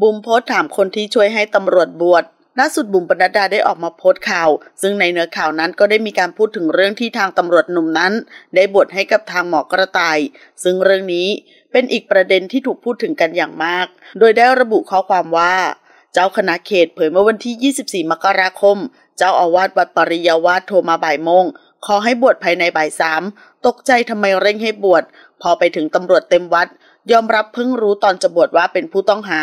บุมโพสถามคนที่ช่วยให้ตำรวจบวช ล่าสุดบุ๋มปนัดดาได้ออกมาโพสต์ข่าว ซึ่งในเนื้อข่าวนั้นก็ได้มีการพูดถึงเรื่องที่ทางตำรวจหนุ่มนั้น ได้บวชให้กับทางหมอกระต่าย ซึ่งเรื่องนี้เป็นอีกประเด็นที่ถูกพูดถึงกันอย่างมาก โดยได้ระบุข้อความว่า เจ้าคณะเขตเผยเมื่อวันที่24มกราคม เจ้าอาวาสวัดปริยวาสโทรมาบ่ายโมง ขอให้บวชภายในบ่ายสาม ตกใจทำไมเร่งให้บวช พอไปถึงตำรวจเต็มวัด ยอมรับเพิ่งรู้ตอนจะบวชว่าเป็นผู้ต้องหา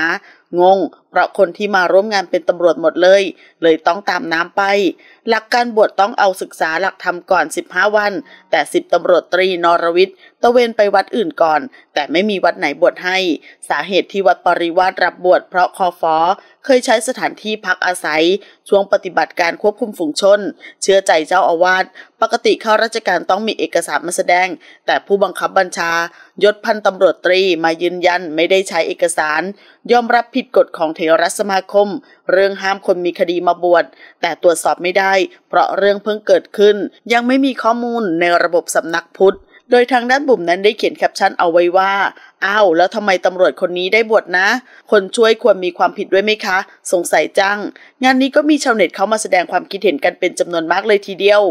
งง เพราะคนที่มาร่วมงานเป็นตำรวจหมดเลย เลยต้องตามน้ำไป หลักการบวชต้องเอาศึกษาหลักธรรมก่อน 15 วัน แต่สิบตำรวจตรีนรวิทย์ตะเวนไปวัดอื่นก่อน แต่ไม่มีวัดไหนบวชให้ สาเหตุที่วัดปริวาสรับบวชเพราะคอฟอเคยใช้สถานที่พักอาศัย ช่วงปฏิบัติการควบคุมฝูงชน เชื่อใจเจ้าอาวาสปกติเข้าราชการต้องมีเอกสารมาแสดง แต่ผู้บังคับบัญชายศพันตำรวจตรีมายืนยันไม่ได้ใช้เอกสารยอมรับผิดิดกฎของเทรสมาคม เรื่องห้ามคนมีคดีมาบวชแต่ตรวจสอบไม่ได้ เพราะเรื่องเพิ่งเกิดขึ้น ยังไม่มีข้อมูลในระบบสำนักพุทธโดยทางด้านบุ่มนั้นได้เขียนแคปชั่นเอาไว้ว่าอ้าวแล้วทำไมตำรวจคนนี้ได้บวชนะ คนช่วยควรมีความผิดด้วยไหมคะ สงสัยจังงานนี้ก็มีชาวเน็ตเข้ามาแสดงความคิดเห็นกันเป็นจำนวนมากเลยทีเดียว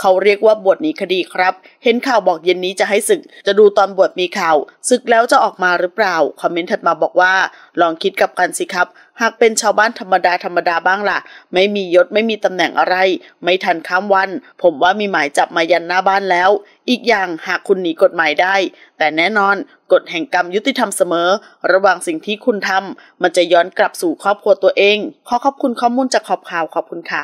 เขาเรียกว่าบวชหนีคดีครับ เห็นข่าวบอกเย็นนี้จะให้ศึกจะดูตอนบวชมีข่าวศึกแล้วจะออกมาหรือเปล่าคอมเมนต์ถัดมาบอกว่า ลองคิดกับกันสิครับ หากเป็นชาวบ้านธรรมดาธรรมดาบ้างล่ะไม่มียศไม่มีตำแหน่งอะไร ไม่ทันข้ามวัน ผมว่ามีหมายจับมายันหน้าบ้านแล้ว อีกอย่างหากคุณหนีกฎหมายได้ แต่แน่นอนกฎแห่งกรรมยุติธรรมเสมอ ระวังสิ่งที่คุณทำมันจะย้อนกลับสู่ครอบครัวตัวเอง ขอขอบคุณข้อมูลจากขอบข่าว ขอบคุณค่ะ